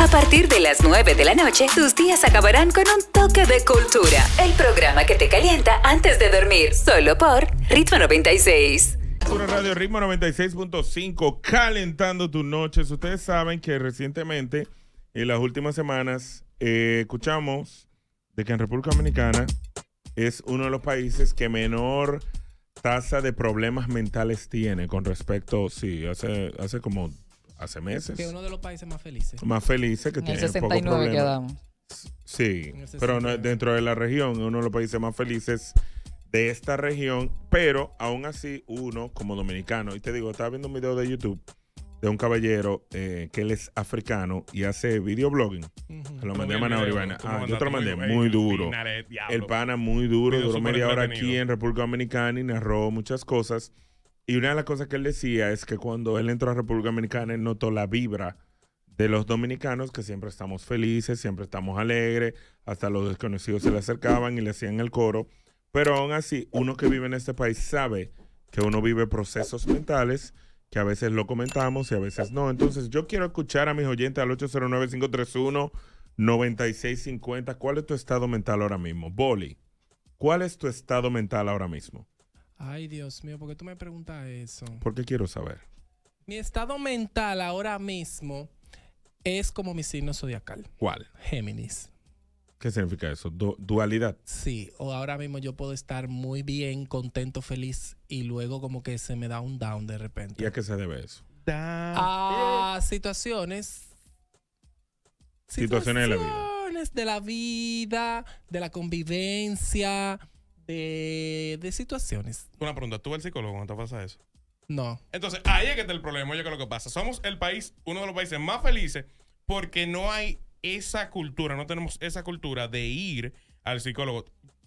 A partir de las 9 de la noche, tus días acabarán con un toque de cultura. El programa que te calienta antes de dormir, solo por Ritmo 96. Radio Ritmo 96.5, calentando tus noches. Ustedes saben que recientemente, en las últimas semanas, eh, escuchamos de que en República Dominicana es uno de los países que menor tasa de problemas mentales tiene con respecto, sí, hace, hace como hace meses. Que uno de los países más felices. Más felices que tiene. En el 69 quedamos. Sí, pero dentro de la región, uno de los países más felices de esta región, pero aún así uno como dominicano, y te digo, estaba viendo un video de YouTube de un caballero eh, que él es africano y hace videoblogging. Lo mandé a Maná Ah, yo te lo mandé muy duro. El pana muy duro, duró media hora aquí en República Dominicana y narró muchas cosas. Y una de las cosas que él decía es que cuando él entró a República Dominicana, él notó la vibra de los dominicanos, que siempre estamos felices, siempre estamos alegres, hasta los desconocidos se le acercaban y le hacían el coro. Pero aún así, uno que vive en este país sabe que uno vive procesos mentales que a veces lo comentamos y a veces no. Entonces, yo quiero escuchar a mis oyentes al 809-531-9650. ¿Cuál es tu estado mental ahora mismo? Boli, ¿cuál es tu estado mental ahora mismo? Ay, Dios mío, ¿por qué tú me preguntas eso? ¿Por qué quiero saber. Mi estado mental ahora mismo es como mi signo zodiacal. ¿Cuál? Géminis. ¿Qué significa eso? dualidad. Sí, o ahora mismo yo puedo estar muy bien, contento, feliz y luego como que se me da un down de repente. ¿Y a qué se debe eso? A ah, situaciones. Situaciones de la vida. Situaciones de la vida, de la convivencia, de, situaciones. Una pregunta, ¿tú vas al psicólogo cuando te pasa eso? No. Entonces, ahí es que está el problema, yo creo que lo que pasa. Somos el país, uno de los países más felices, porque no hay esa cultura, no tenemos esa cultura de ir al psicólogo.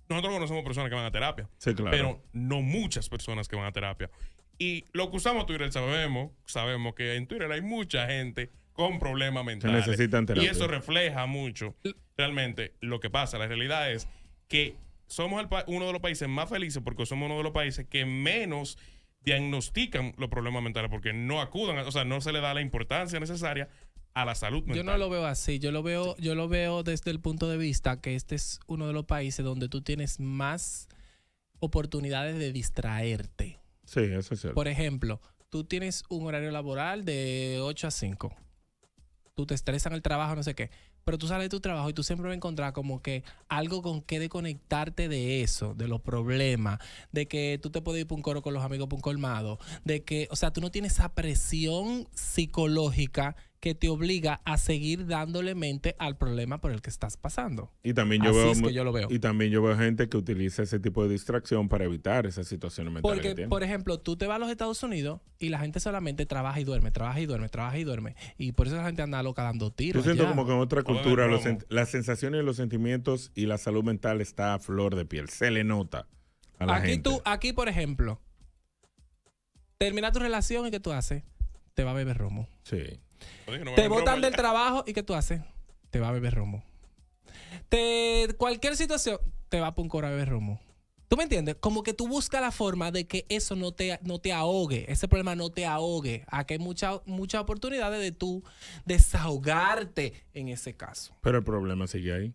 Nosotros conocemos personas que van a terapia, sí, claro. pero no muchas personas que van a terapia. Y lo que usamos Twitter sabemos, sabemos que en Twitter hay mucha gente con problemas mentales. necesitan terapia. Y eso refleja mucho realmente lo que pasa. La realidad es que somos uno de los países más felices porque somos uno de los países que menos diagnostican los problemas mentales porque no acudan, o sea, no se le da la importancia necesaria a la salud mental. Yo no lo veo así, yo lo veo, yo lo veo desde el punto de vista que este es uno de los países donde tú tienes más oportunidades de distraerte. Sí, eso es cierto. Por ejemplo, tú tienes un horario laboral de 8 a 5. Tú te estresas en el trabajo, no sé qué pero tú sales de tu trabajo y tú siempre vas a encontrar como que algo con qué desconectarte de eso, de los problemas, de que tú te puedes ir por un coro con los amigos por un colmado, de que, o sea, tú no tienes esa presión psicológica que te obliga a seguir dándole mente al problema por el que estás pasando. Y también yo, veo, yo lo veo. Y también yo veo gente que utiliza ese tipo de distracción para evitar esas situaciones mentales. Porque, por ejemplo, tú te vas a los Estados Unidos y la gente solamente trabaja y duerme, trabaja y duerme, trabaja y duerme. Y por eso la gente anda loca dando tiros. Yo siento como que en otra cultura las sensaciones, y los sentimientos y la salud mental está a flor de piel. Se le nota a la aquí Tú, aquí, por ejemplo, termina tu relación y ¿qué tú haces? Te va a beber romo. Sí te botan del trabajo y ¿qué tú haces? Te va a beber romo. Te, cualquier situación, te va a poner a beber romo. ¿Tú me entiendes? Como que tú buscas la forma de que eso no te, no te ahogue, ese problema no te ahogue, Aquí hay muchas mucha oportunidades de tú desahogarte en ese caso. Pero el problema sigue ahí.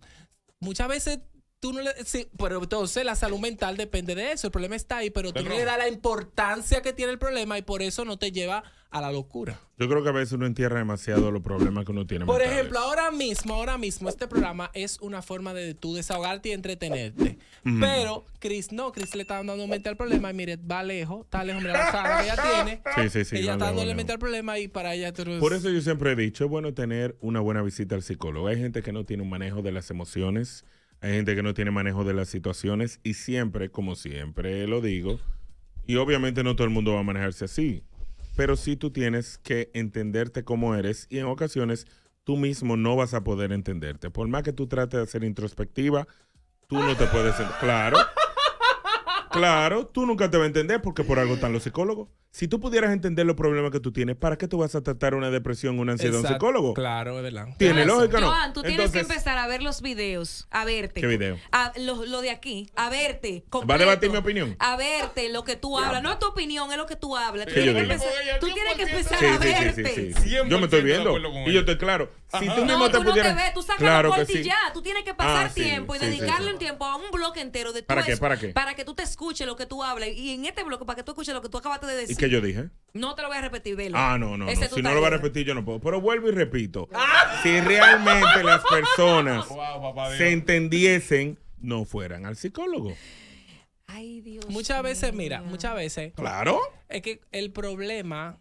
Muchas veces tú no le... Sí, pero entonces la salud mental depende de eso, el problema está ahí, pero, tú le das la importancia que tiene el problema y por eso no te lleva a la locura. Yo creo que a veces uno entierra demasiado los problemas que uno tiene. Por ejemplo, ahora mismo, ahora mismo, este programa es una forma de tú desahogarte y entretenerte. Pero Chris no, Chris le está dando mente al problema. Y mire, va lejos, está lejos, mira la sala que ella tiene. Sí, sí, sí. Ella está dándole mente al problema y para ella. Por eso yo siempre he dicho: es bueno tener una buena visita al psicólogo. Hay gente que no tiene un manejo de las emociones, hay gente que no tiene manejo de las situaciones y siempre, como siempre lo digo, y obviamente no todo el mundo va a manejarse así pero sí tú tienes que entenderte cómo eres y en ocasiones tú mismo no vas a poder entenderte. Por más que tú trates de ser introspectiva, tú no te puedes... Claro. Claro, tú nunca te vas a entender porque por algo están los psicólogos si tú pudieras entender los problemas que tú tienes, ¿para qué tú vas a tratar una depresión, una ansiedad un psicólogo? Claro, es Tiene lógica, ¿no? Joan, tú tienes que empezar a ver los videos, a verte. ¿Qué video? lo, de aquí, a verte. ¿Va a debatir mi opinión? A verte lo que tú hablas. No es tu opinión, es lo que tú hablas. Tú, tienes que, empezar, a verte. yo me estoy viendo y yo estoy claro. Si tú mismo no, te tú pudieras... No te ves, tú sacas claro la y ya. Tú tienes que pasar ah, tiempo y dedicarle un tiempo a un bloque entero de tu ¿Para qué? ¿Para qué? Para que tú te escuches lo que tú hablas y en este bloque para que tú escuches lo que tú acabas de decir yo dije? No te lo voy a repetir, velo. Ah, no, no. no. Si no lo va a repetir, yo no puedo. Pero vuelvo y repito. Ah. Si realmente las personas se entendiesen, no fueran al psicólogo. Ay, Dios. Muchas veces, mira, muchas veces. Claro. Es que el problema,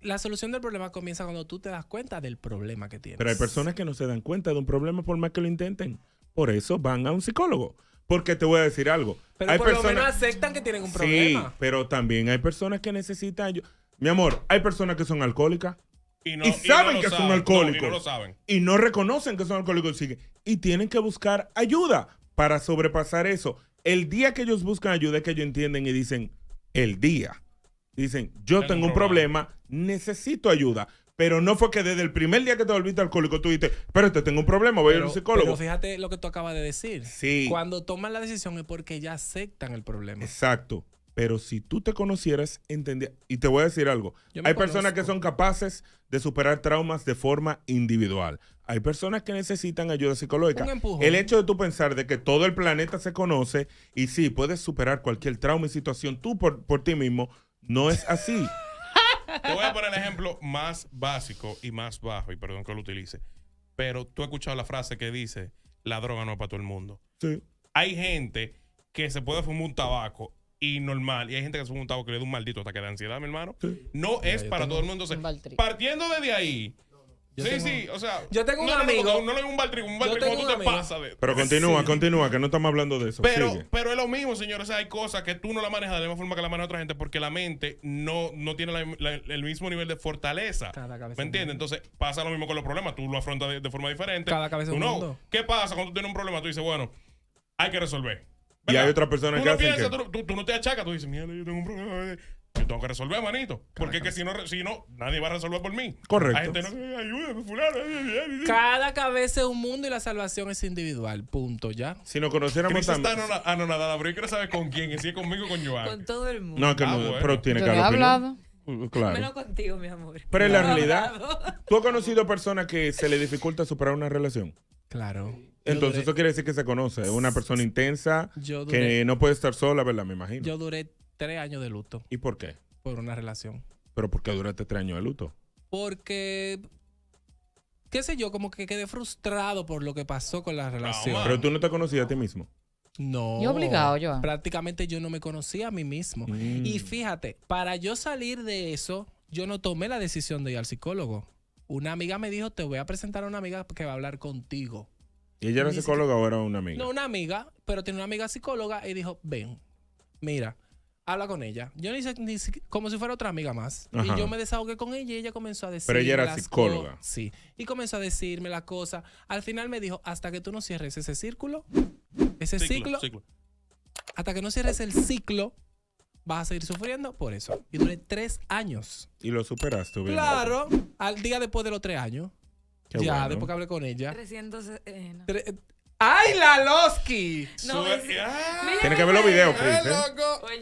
la solución del problema comienza cuando tú te das cuenta del problema que tienes. Pero hay personas que no se dan cuenta de un problema por más que lo intenten. Por eso van a un psicólogo. Porque te voy a decir algo. Pero hay por personas... lo menos aceptan que tienen un problema. Sí, pero también hay personas que necesitan. ayuda. Mi amor, hay personas que son alcohólicas y, saben que son alcohólicos. y, no reconocen que son alcohólicos. Y tienen que buscar ayuda para sobrepasar eso. El día que ellos buscan ayuda es que ellos entienden y dicen, el día. Dicen, yo tengo, un problema, necesito ayuda pero no fue que desde el primer día que te volviste alcohólico tú dijiste, te tengo un problema, voy a ir a un psicólogo. Pero fíjate lo que tú acabas de decir. Sí. Cuando toman la decisión es porque ya aceptan el problema. Exacto. Pero si tú te conocieras, entendía Y te voy a decir algo. Hay personas que son capaces de superar traumas de forma individual. Hay personas que necesitan ayuda psicológica. El hecho de tú pensar de que todo el planeta se conoce y sí, puedes superar cualquier trauma y situación tú por ti mismo, no es así. Te voy a poner el ejemplo más básico y más bajo, y perdón que lo utilice, pero tú has escuchado la frase que dice, la droga no es para todo el mundo. Sí. Hay gente que se puede fumar un tabaco y normal, y hay gente que se fuma un tabaco que le da un maldito hasta que de ansiedad, mi hermano. No es para todo el mundo. partiendo desde ahí, sí, sí, o sea. Yo tengo un amigo. No, lo no, un baltrico. Un baltrico tú te pasas de... Pero continúa, continúa, que no estamos hablando de eso. Pero, pero es lo mismo, señor, O sea, hay cosas que tú no la manejas de la misma forma que la maneja otra gente porque la mente no, no tiene el mismo nivel de fortaleza. Cada cabeza ¿Me entiendes? Entonces pasa lo mismo con los problemas. Tú lo afrontas de, forma diferente. Cada cabeza un no. ¿Qué pasa cuando tú tienes un problema? Tú dices, bueno, hay que resolver. Y hay otras personas que no hacen que... Tú, tú, no te achacas, tú dices, mierda, yo tengo un problema. Eh". Yo tengo que resolver, manito. Porque es que si no, si no, nadie va a resolver por mí. Correcto. La gente no ayúdame, fulano. Cada cabeza es un mundo y la salvación es individual. Punto, ya. Si nos conociéramos Chris también. Está anonadada, pero yo quiero saber con quién, si es conmigo o con Joan. Con todo el mundo. No, que ah, no, pero tiene que haber hablado. Uh, claro. Menos contigo, mi amor. Pero en la realidad, ¿tú has conocido personas que se le dificulta superar una relación? Claro. Entonces, eso quiere decir que se conoce. Es una persona intensa que no puede estar sola, ¿verdad? Me imagino. Yo duré tres años de luto. ¿Y por qué? Por una relación. ¿Pero por qué duraste tres años de luto? Porque qué sé yo, como que quedé frustrado por lo que pasó con la ah, relación. pero tú no te conocías a ti mismo. No. Yo obligado, yo. Prácticamente yo no me conocía a mí mismo. Mm. Y fíjate, para yo salir de eso, yo no tomé la decisión de ir al psicólogo. Una amiga me dijo, te voy a presentar a una amiga que va a hablar contigo. ¿Y ella era psicóloga o era una amiga? No, una amiga, pero tiene una amiga psicóloga y dijo, ven, mira, habla con ella. Yo ni como si fuera otra amiga más. Y yo me desahogué con ella y ella comenzó a decirme. Pero ella era psicóloga. Sí. Y comenzó a decirme la cosa Al final me dijo: hasta que tú no cierres ese círculo, ese ciclo, hasta que no cierres el ciclo, vas a seguir sufriendo por eso. Y duré tres años. Y lo superaste, Claro, al día después de los tres años. ya, después que hablé con ella. Recién eh, ¡Ay, la Loski! No, ah. Tiene que ver los videos, Chris. ¿eh? Pues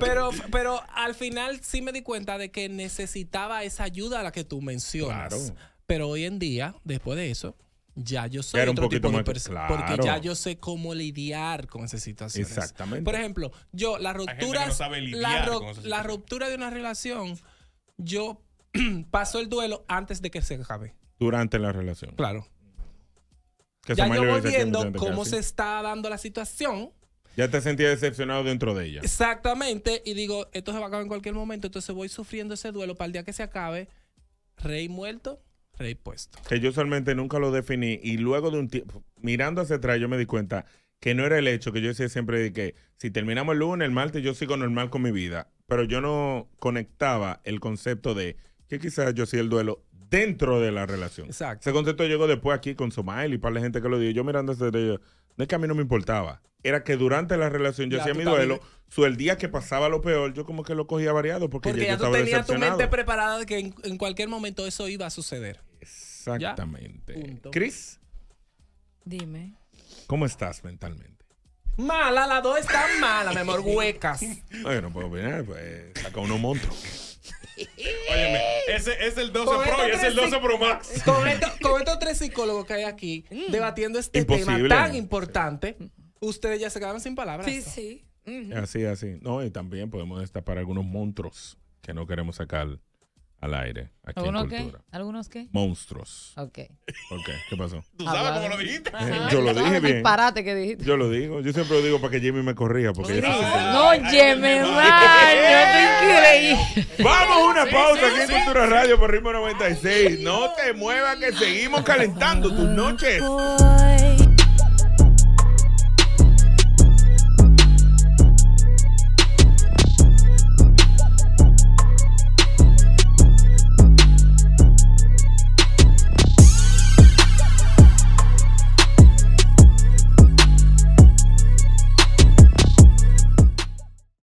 pero, pero al final sí me di cuenta de que necesitaba esa ayuda a la que tú mencionas. Pero hoy en día, después de eso, ya yo soy otro tipo de persona. Porque ya yo sé cómo lidiar con esas situaciones. Exactamente. Por ejemplo, yo, la, ruptura la ruptura de una relación, yo paso el duelo antes de que se acabe. Durante la relación. Claro ya yo voy viendo cómo se está dando la situación. Ya te sentías decepcionado dentro de ella. Exactamente. Y digo, esto se va a acabar en cualquier momento. Entonces voy sufriendo ese duelo para el día que se acabe. Rey muerto, rey puesto. Que yo solamente nunca lo definí. Y luego de un tiempo, mirando hacia atrás, yo me di cuenta que no era el hecho que yo decía siempre de que si terminamos el lunes, el martes, yo sigo normal con mi vida. Pero yo no conectaba el concepto de que quizás yo hacía el duelo dentro de la relación. Exacto. Ese concepto llegó después aquí con Somail y para la gente que lo dijo. Yo mirando ese no es que a mí no me importaba. Era que durante la relación yo hacía mi duelo. Su, el día que pasaba lo peor, yo como que lo cogía variado porque, porque ya, ya tú tenías tu mente preparada de que en, cualquier momento eso iba a suceder. Exactamente. Cris. Dime. ¿Cómo estás mentalmente? Mala, las dos están malas, mi amor, huecas. bueno, opinar pues, pues saca uno monstruos ese es el 12 Pro y es el 12 Pro Max. Con, estos tres psicólogos que hay aquí mm. debatiendo este tema tan importante, ustedes ya se quedaron sin palabras. Sí, sí. Así, así. No, y también podemos destapar algunos monstruos que no queremos sacar al aire. Aquí ¿Algunos en qué? ¿Algunos qué? Monstruos. Ok. Ok, ¿qué pasó? ¿Tú sabes cómo lo dijiste? Yo lo dije bien. Disparate que dijiste. Yo lo digo. Yo siempre lo digo para que Jimmy me corrija. Porque No, Jimmy, Yo te Vamos a una pausa aquí en Cultura Radio por Ritmo 96. No te muevas que seguimos calentando tus noches.